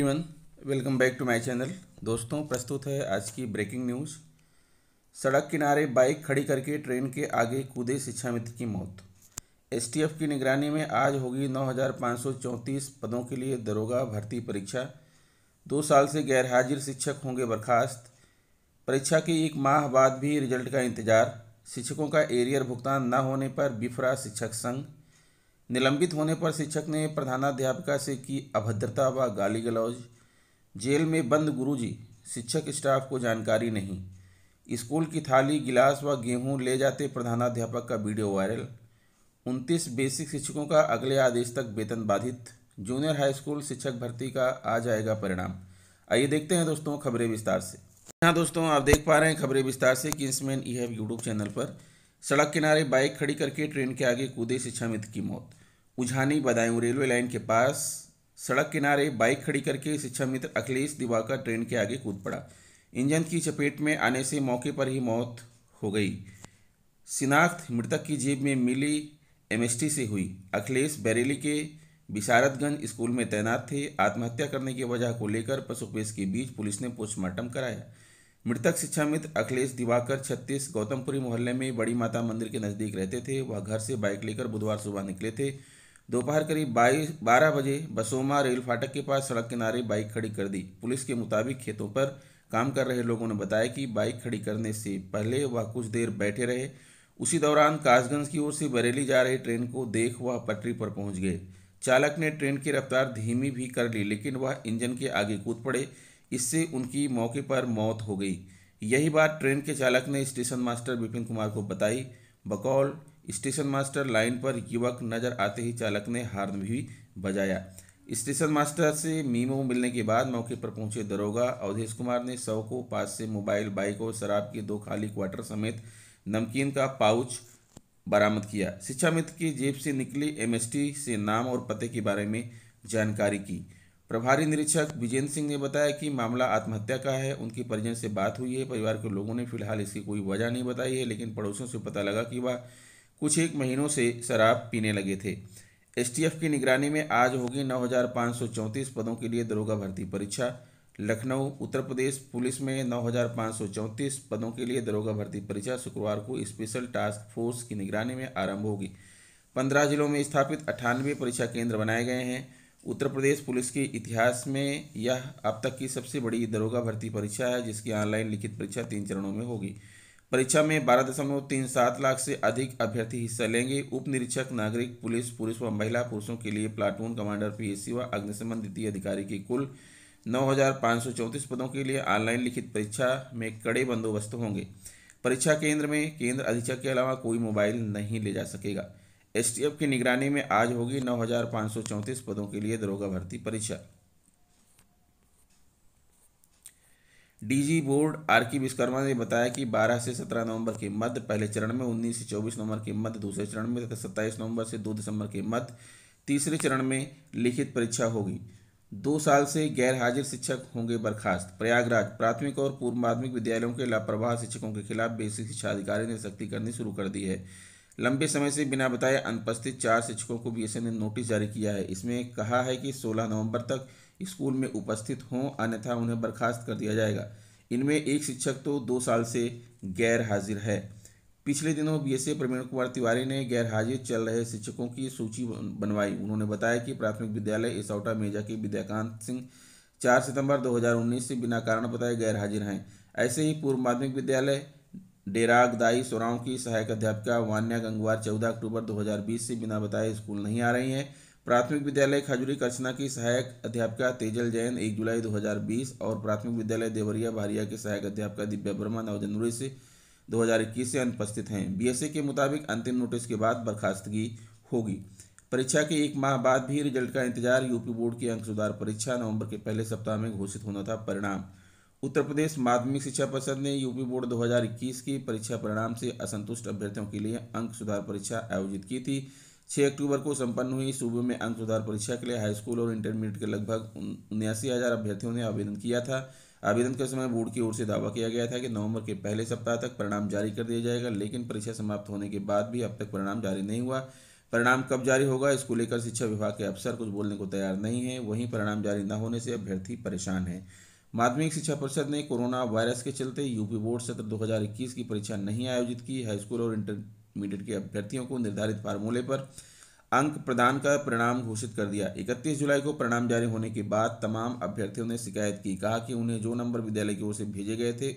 everyone welcome back to my channel दोस्तों प्रस्तुत है आज की ब्रेकिंग न्यूज़ सड़क किनारे बाइक खड़ी करके ट्रेन के आगे कूदे शिक्षा मित्र की मौत एसटीएफ की निगरानी में आज होगी नौ पदों के लिए दरोगा भर्ती परीक्षा दो साल से गैरहाजिर शिक्षक होंगे बर्खास्त परीक्षा के एक माह बाद भी रिजल्ट का इंतजार शिक्षकों का एरियर भुगतान न होने पर बिफरा शिक्षक संघ निलंबित होने पर शिक्षक ने प्रधानाध्यापिका से की अभद्रता व गाली गलौज जेल में बंद गुरुजी शिक्षक स्टाफ को जानकारी नहीं स्कूल की थाली गिलास व गेहूं ले जाते प्रधानाध्यापक का वीडियो वायरल उनतीस बेसिक शिक्षकों का अगले आदेश तक वेतन बाधित जूनियर हाई स्कूल शिक्षक भर्ती का आ जाएगा परिणाम आइए देखते हैं दोस्तों खबरें विस्तार से हाँ दोस्तों आप देख पा रहे हैं खबरें विस्तार से Kingsman E have YouTube channel पर सड़क किनारे बाइक खड़ी करके ट्रेन के आगे कूदे शिक्षामित की मौत उझानी बदायूं रेलवे लाइन के पास सड़क किनारे बाइक खड़ी करके शिक्षा मित्र अखिलेश दिवाकर ट्रेन के आगे कूद पड़ा इंजन की चपेट में आने से मौके पर ही मौत हो गई शिनाख्त मृतक की जेब में मिली एमएसटी से हुई अखिलेश बरेली के बिसारतगंज स्कूल में तैनात थे आत्महत्या करने की वजह को लेकर पशुपेश के बीच पुलिस ने पोस्टमार्टम कराया मृतक शिक्षा मित्र अखिलेश दिवाकर छत्तीस गौतमपुरी मोहल्ले में बड़ी माता मंदिर के नज़दीक रहते थे वह घर से बाइक लेकर बुधवार सुबह निकले थे दोपहर करीब बाईस बारह बजे बसोमा रेल फाटक के पास सड़क किनारे बाइक खड़ी कर दी पुलिस के मुताबिक खेतों पर काम कर रहे लोगों ने बताया कि बाइक खड़ी करने से पहले वह कुछ देर बैठे रहे उसी दौरान कासगंज की ओर से बरेली जा रही ट्रेन को देख वह पटरी पर पहुंच गए चालक ने ट्रेन की रफ्तार धीमी भी कर ली लेकिन वह इंजन के आगे कूद पड़े इससे उनकी मौके पर मौत हो गई यही बात ट्रेन के चालक ने स्टेशन मास्टर विपिन कुमार को बताई बकौल स्टेशन मास्टर लाइन पर युवक नजर आते ही चालक ने हार्न भी बजाया स्टेशन मास्टर से मीमो मिलने के बाद मौके पर पहुंचे दरोगा अवधेश कुमार ने शव को पास से मोबाइल बाइक और शराब के दो खाली क्वार्टर समेत नमकीन का पाउच बरामद किया शिक्षा मित्र की जेब से निकली एमएसटी से नाम और पते के बारे में जानकारी की प्रभारी निरीक्षक विजेंद्र सिंह ने बताया कि मामला आत्महत्या का है उनके परिजन से बात हुई है परिवार के लोगों ने फिलहाल इसकी कोई वजह नहीं बताई है लेकिन पड़ोसियों से पता लगा कि वह कुछ एक महीनों से शराब पीने लगे थे एसटीएफ की निगरानी में आज होगी चौंतीस पदों के लिए दरोगा भर्ती परीक्षा लखनऊ उत्तर प्रदेश पुलिस में चौंतीस पदों के लिए दरोगा भर्ती परीक्षा शुक्रवार को स्पेशल टास्क फोर्स की निगरानी में आरंभ होगी पंद्रह जिलों में स्थापित अठानवे परीक्षा केंद्र बनाए गए हैं उत्तर प्रदेश पुलिस के इतिहास में यह अब तक की सबसे बड़ी दरोगा भर्ती परीक्षा है जिसकी ऑनलाइन लिखित परीक्षा तीन चरणों में होगी परीक्षा में बारह दशमलव तीन सात लाख से अधिक अभ्यर्थी हिस्सा लेंगे उप निरीक्षक नागरिक पुलिस पुरुष व महिला पुरुषों के लिए प्लाटून कमांडर पीएससी व अग्निशमन द्वितीय अधिकारी की कुल नौ हजार पाँच सौ चौंतीस पदों के लिए ऑनलाइन लिखित परीक्षा में कड़े बंदोबस्त होंगे परीक्षा केंद्र में केंद्र अधीक्षक के अलावा कोई मोबाइल नहीं ले जा सकेगा एसटीएफ की निगरानी में आज होगी नौ हजार पाँच सौ चौंतीस पदों के लिए दरोगा भर्ती परीक्षा डीजी बोर्ड आर के विश्वकर्मा ने बताया कि 12 से 17 नवंबर के मध्य पहले चरण में 19 से 24 नवंबर के मध्य दूसरे चरण में तथा 27 नवंबर से 2 दिसंबर के मध्य तीसरे चरण में लिखित परीक्षा होगी दो साल से गैर हाजिर शिक्षक होंगे बर्खास्त प्रयागराज प्राथमिक और पूर्व माध्यमिक विद्यालयों के लापरवाह शिक्षकों के खिलाफ बेसिक शिक्षा अधिकारी ने सख्ती करनी शुरू कर दी है लंबे समय से बिना बताए अनुपस्थित चार शिक्षकों को बी ने नोटिस जारी किया है इसमें कहा है कि सोलह नवंबर तक स्कूल में उपस्थित हों अन्यथा उन्हें बर्खास्त कर दिया जाएगा इनमें एक शिक्षक तो दो साल से गैर हाजिर है पिछले दिनों बीएसए प्रवीण कुमार तिवारी ने गैर हाजिर चल रहे शिक्षकों की सूची बनवाई उन्होंने बताया कि प्राथमिक विद्यालय इसौटा मेजा के विद्याकांत सिंह 4 सितंबर 2019 से बिना कारण बताए गैर हाजिर हैं ऐसे ही पूर्व माध्यमिक विद्यालय डेरागदाई सोराव की सहायक अध्यापिका वान्या गंगवार 14 अक्टूबर 2020 से बिना बताए स्कूल नहीं आ रही हैं प्राथमिक विद्यालय खजूरी कर्चना की सहायक अध्यापिका तेजल जैन एक जुलाई 2020 और प्राथमिक विद्यालय देवरिया भारिया के सहायक अध्यापिका दिव्या वर्मा नौ जनवरी से 2021 से अनुपस्थित हैं बीएसए के मुताबिक अंतिम नोटिस के बाद बर्खास्तगी होगी परीक्षा के एक माह बाद भी रिजल्ट का इंतजार यूपी बोर्ड की अंक सुधार परीक्षा नवंबर के पहले सप्ताह में घोषित होना था परिणाम उत्तर प्रदेश माध्यमिक शिक्षा परिषद ने यूपी बोर्ड 2021 की परीक्षा परिणाम से असंतुष्ट अभ्यर्थियों के लिए अंक सुधार परीक्षा आयोजित की थी छः अक्टूबर को संपन्न हुई सूबे में अंक सुधार परीक्षा के लिए हाईस्कूल और इंटरमीडिएट के लगभग उन्यासी हज़ार अभ्यर्थियों ने आवेदन किया था आवेदन के समय बोर्ड की ओर से दावा किया गया था कि नवंबर के पहले सप्ताह तक परिणाम जारी कर दिया जाएगा लेकिन परीक्षा समाप्त होने के बाद भी अब तक परिणाम जारी नहीं हुआ परिणाम कब जारी होगा इसको लेकर शिक्षा विभाग के अफसर कुछ बोलने को तैयार नहीं है वहीं परिणाम जारी न होने से अभ्यर्थी परेशान हैं माध्यमिक शिक्षा परिषद ने कोरोना वायरस के चलते यूपी बोर्ड सत्र 2021 की परीक्षा नहीं आयोजित की हाईस्कूल और इंटर मीडियट के अभ्यर्थियों को निर्धारित फार्मूले पर अंक प्रदान का परिणाम घोषित कर दिया 31 जुलाई को परिणाम जारी होने के बाद तमाम अभ्यर्थियों ने शिकायत की कहा कि उन्हें जो नंबर विद्यालय की ओर से भेजे गए थे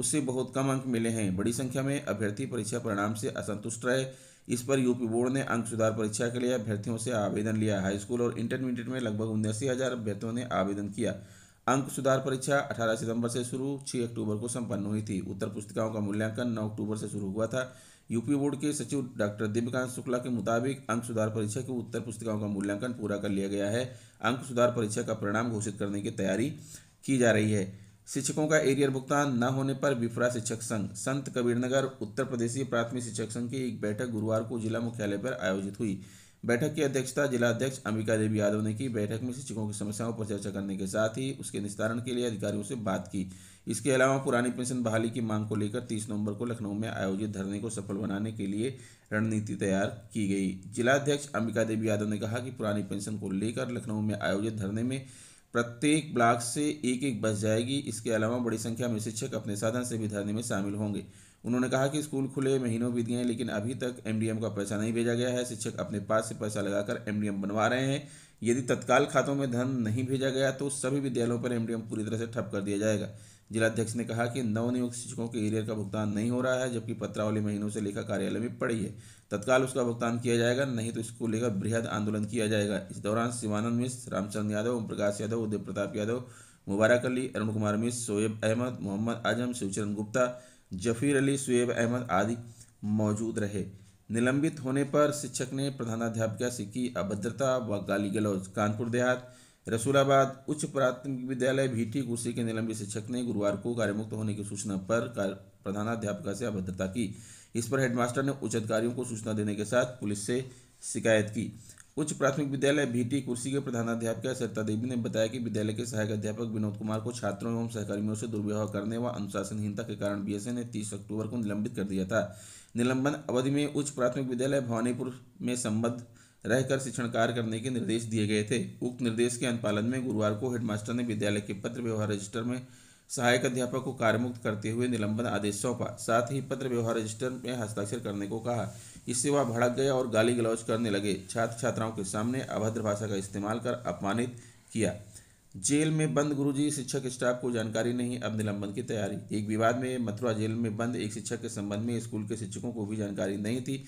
उससे बहुत कम अंक मिले हैं बड़ी संख्या में अभ्यर्थी परीक्षा परिणाम से असंतुष्ट रहे इस पर यूपी बोर्ड ने अंक सुधार परीक्षा के लिए अभ्यर्थियों से आवेदन लिया हाईस्कूल और इंटरमीडिएट में लगभग उन्यासी हज़ार अभ्यर्थियों ने आवेदन किया अंक सुधार परीक्षा 18 सितंबर से शुरू 6 अक्टूबर को संपन्न हुई थी उत्तर पुस्तिकाओं का मूल्यांकन 9 अक्टूबर से शुरू हुआ था यूपी बोर्ड के सचिव डॉक्टर दिव्यकांत शुक्ला के मुताबिक अंक सुधार परीक्षा की उत्तर पुस्तिकाओं का मूल्यांकन पूरा कर लिया गया है अंक सुधार परीक्षा का परिणाम घोषित करने की तैयारी की जा रही है शिक्षकों का एरियर भुगतान न होने पर विफरा शिक्षक संघ संत कबीरनगर उत्तर प्रदेशीय प्राथमिक शिक्षक संघ की एक बैठक गुरुवार को जिला मुख्यालय पर आयोजित हुई बैठक की अध्यक्षता जिलाध्यक्ष अंबिका देवी यादव ने की बैठक में शिक्षकों की समस्याओं पर चर्चा करने के साथ ही उसके निस्तारण के लिए अधिकारियों से बात की इसके अलावा पुरानी पेंशन बहाली की मांग को लेकर 30 नवंबर को लखनऊ में आयोजित धरने को सफल बनाने के लिए रणनीति तैयार की गई जिलाध्यक्ष अंबिका देवी यादव ने कहा कि पुरानी पेंशन को लेकर लखनऊ में आयोजित धरने में प्रत्येक ब्लॉक से एक एक बस जाएगी इसके अलावा बड़ी संख्या में शिक्षक अपने साधन से भी धरने में शामिल होंगे उन्होंने कहा कि स्कूल खुले महीनों बीत गए लेकिन अभी तक एमडीएम का पैसा नहीं भेजा गया है शिक्षक अपने पास से पैसा लगाकर एमडीएम बनवा रहे हैं यदि तत्काल खातों में धन नहीं भेजा गया तो सभी विद्यालयों पर एमडीएम पूरी तरह से ठप कर दिया जाएगा जिलाध्यक्ष ने कहा कि नवनियुक्त शिक्षकों के एरियर का भुगतान नहीं हो रहा है जबकि पत्रावली महीनों से लेखा कार्यालय में पड़ी है तत्काल उसका भुगतान किया जाएगा नहीं तो इसको लेकर बृहद आंदोलन किया जाएगा इस दौरान शिवानंद मिश्र रामचंद्र यादव ओम प्रकाश यादव उदय प्रताप यादव मुबारक अली अरुण कुमार मिश्र शोएब अहमद मोहम्मद आजम शिवचरण गुप्ता जफीर अली सुब अहमद आदि मौजूद रहे निलंबित होने पर शिक्षक ने प्रधानाध्यापिका से की अभद्रता व गाली गलौज कानपुर देहात रसूलाबाद उच्च प्राथमिक विद्यालय भीटी कुर्सी के निलंबित शिक्षक ने गुरुवार को कार्यमुक्त होने की सूचना पर प्रधानाध्यापिका से अभद्रता की इस पर हेडमास्टर ने उच्च अधिकारियों को सूचना देने के साथ पुलिस से शिकायत की उच्च प्राथमिक विद्यालय भीटी कुर्सी के प्रधानाध्यापक सरिता देवी ने बताया कि विद्यालय के सहायक अध्यापक विनोद कुमार को छात्रों एवं सहकर्मियों से दुर्व्यवहार करने व अनुशासनहीनता के कारण बीएसए ने 30 अक्टूबर को निलंबित कर दिया था निलंबन अवधि में उच्च प्राथमिक विद्यालय भवानीपुर में संबद्ध रहकर शिक्षण कार्य करने के निर्देश दिए गए थे उक्त निर्देश के अनुपालन में गुरुवार को हेडमास्टर ने विद्यालय के पत्र व्यवहार रजिस्टर में सहायक अध्यापक को कार्यमुक्त करते हुए निलंबन आदेश सौंपा साथ ही पत्र व्यवहार रजिस्टर में हस्ताक्षर करने को कहा इससे वह भड़क गया और गाली गलौज करने लगे छात्र छात्राओं के सामने अभद्र भाषा का इस्तेमाल कर अपमानित किया जेल में बंद गुरुजी शिक्षक स्टाफ को जानकारी नहीं अब निलंबन की तैयारी एक विवाद में मथुरा जेल में बंद एक शिक्षक के संबंध में स्कूल के शिक्षकों को भी जानकारी नहीं थी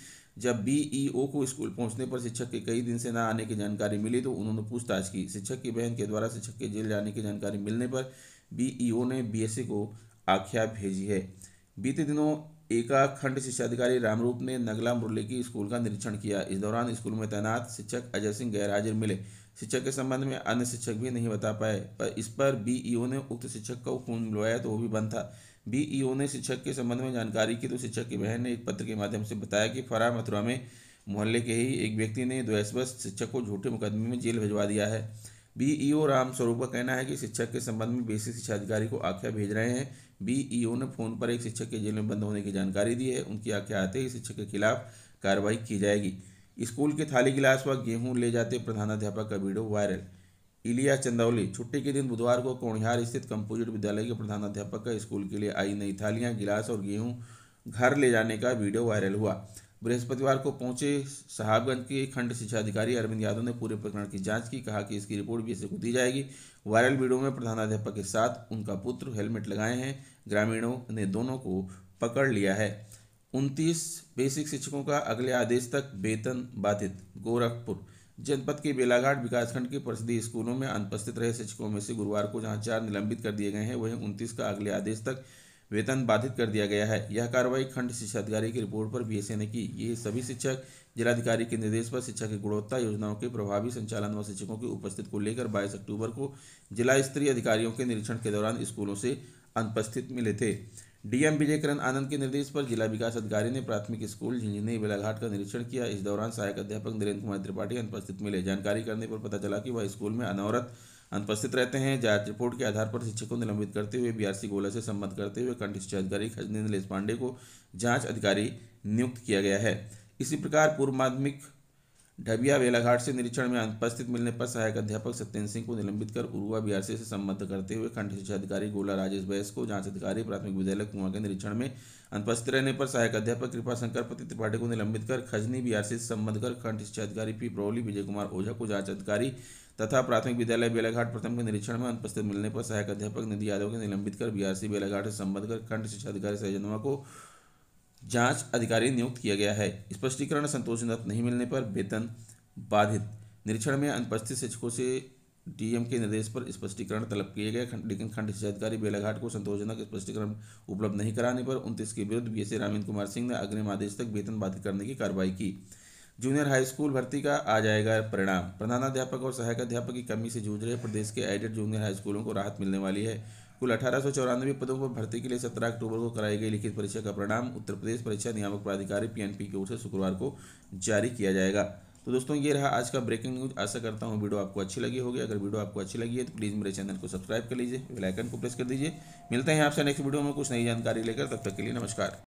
जब बीईओ को स्कूल पहुंचने पर शिक्षक के कई दिन से न आने की जानकारी मिली तो उन्होंने पूछताछ की शिक्षक की बहन के द्वारा शिक्षक के जेल जाने की जानकारी मिलने पर बीईओ ने बीएसए को आख्या भेजी है बीते दिनों एका खंड शिक्षा अधिकारी रामरूप ने नगला मुरली की स्कूल का निरीक्षण किया इस दौरान स्कूल में तैनात शिक्षक अजय सिंह गैरहाजिर मिले शिक्षक के संबंध में अन्य शिक्षक भी नहीं बता पाए पर इस पर बीईओ ने उक्त शिक्षक को फोन मिलवाया तो वो भी बंद था बीईओ ने शिक्षक के संबंध में जानकारी की तो शिक्षक की बहन ने एक पत्र के माध्यम से बताया कि फरार मथुरा में मोहल्ले के ही एक व्यक्ति ने द्वेषवश शिक्षक को झूठे मुकदमे में जेल भिजवा दिया है बीईओ राम स्वरूप का कहना है कि शिक्षक के संबंध में बेसिक शिक्षा अधिकारी को आख्या भेज रहे हैं बीईओ ने फोन पर एक शिक्षक के जेल में बंद होने की जानकारी दी है उनकी आख्या आते ही शिक्षक के खिलाफ कार्रवाई की जाएगी स्कूल के थाली गिलास व गेहूं ले जाते प्रधानाध्यापक का वीडियो वायरल इलिया चंदौली छुट्टी के दिन बुधवार को कोणिहार स्थित कंपोजिट विद्यालय के प्रधानाध्यापक का स्कूल के लिए आई नई थालियां गिलास और गेहूं घर ले जाने का वीडियो वायरल हुआ बृहस्पतिवार को पहुंचे साहबगंज के खंड शिक्षा अधिकारी अरविंद यादव ने पूरे प्रकरण की जांच की कहा कि इसकी रिपोर्ट भी इसे को दी जाएगी वायरल वीडियो में प्रधानाध्यापक के साथ उनका पुत्र हेलमेट लगाए हैं ग्रामीणों ने दोनों को पकड़ लिया है उनतीस बेसिक शिक्षकों का अगले आदेश तक वेतन बाधित गोरखपुर जनपद के बेलाघाट विकासखंड के प्रसिद्धि स्कूलों में अनुपस्थित रहे शिक्षकों में से गुरुवार को जहां चार निलंबित कर दिए गए हैं वहीं उनतीस का अगले आदेश तक वेतन बाधित कर दिया गया है यह कार्रवाई खंड शिक्षा अधिकारी की रिपोर्ट पर बी ने की ये सभी शिक्षक जिलाधिकारी के निर्देश पर शिक्षा की गुणवत्ता योजनाओं के प्रभावी संचालन व शिक्षकों की उपस्थित को लेकर बाईस अक्टूबर को जिला स्तरीय अधिकारियों के निरीक्षण के दौरान स्कूलों से अनुपस्थित मिले थे डीएम विजयकरण आनंद के निर्देश पर जिला विकास अधिकारी ने प्राथमिक स्कूल झिंझनी बेलाघाट का निरीक्षण किया इस दौरान सहायक अध्यापक नरेंद्र कुमार त्रिपाठी अनुपस्थित मिले जानकारी करने पर पता चला कि वह स्कूल में अनवरत अनुपस्थित रहते हैं जांच रिपोर्ट के आधार पर शिक्षक को निलंबित करते हुए बीआरसी गोला से संबंध करते हुए कंठ शिक्षा अधिकारी खजनेन्द्र पांडे को जांच अधिकारी नियुक्त किया गया है इसी प्रकार पूर्व माध्यमिक ढबिया बेलाघाट से निरीक्षण में अनुपस्थित मिलने पर सहायक अध्यापक सत्येंद्र सिंह को निलंबित कर उरुआ बीआरसी से संबद्ध करते हुए खंड शिक्षा अधिकारी गोला राजेश बैस को जांच अधिकारी प्राथमिक विद्यालय कुआ के निरीक्षण में अनुपस्थित रहने पर सहायक अध्यापक कृपा शंकर पति त्रिपाठी को निलंबित कर खजनी बीआरसी से संबद्ध कर खंड शिक्षा अधिकारी पी प्रौली विजय कुमार ओझा को जांच अधिकारी तथा प्राथमिक विद्यालय बेलाघाट प्रथम के निरीक्षण में अनुपस्थित मिलने पर सहायक अध्यापक निधि यादव को निलंबित कर बीआरसी बेलाघाट से संबद्ध कर खंड शिक्षा अधिकारी सहजनवा को जांच अधिकारी नियुक्त किया गया है स्पष्टीकरण संतोषजनक नहीं मिलने पर वेतन बाधित निरीक्षण में अनुपस्थित शिक्षकों से डीएम के निर्देश पर स्पष्टीकरण तलब किए गए लेकिन खंड शिक्षा अधिकारी बेलाघाट को संतोषजनक स्पष्टीकरण उपलब्ध नहीं कराने पर उनतीस के विरुद्ध बी एस कुमार सिंह ने अग्रिम आदेश तक वेतन बाधित करने की कार्रवाई की जूनियर हाई स्कूल भर्ती का आ जाएगा परिणाम प्रधानाध्यापक और सहायक अध्यापक की कमी से जूझ रहे प्रदेश के एडेड जूनियर हाई स्कूलों को राहत मिलने वाली है कुल अठारह पदों पर भर्ती के लिए सत्रह अक्टूबर को कराई गई लिखित परीक्षा का परिणाम उत्तर प्रदेश परीक्षा नियामक प्राधिकारी पीएनपी की ओर से शुक्रवार को जारी किया जाएगा तो दोस्तों ये रहा आज का ब्रेकिंग न्यूज आशा करता हूँ वीडियो आपको अच्छी लगी होगी अगर वीडियो आपको अच्छी लगी है तो प्लीज़ मेरे चैनल को सब्सक्राइब कर लीजिए बेलाइकन को प्रेस कर दीजिए मिलते हैं आपसे नेक्स्ट वीडियो में कुछ नई जानकारी लेकर तब तक के लिए नमस्कार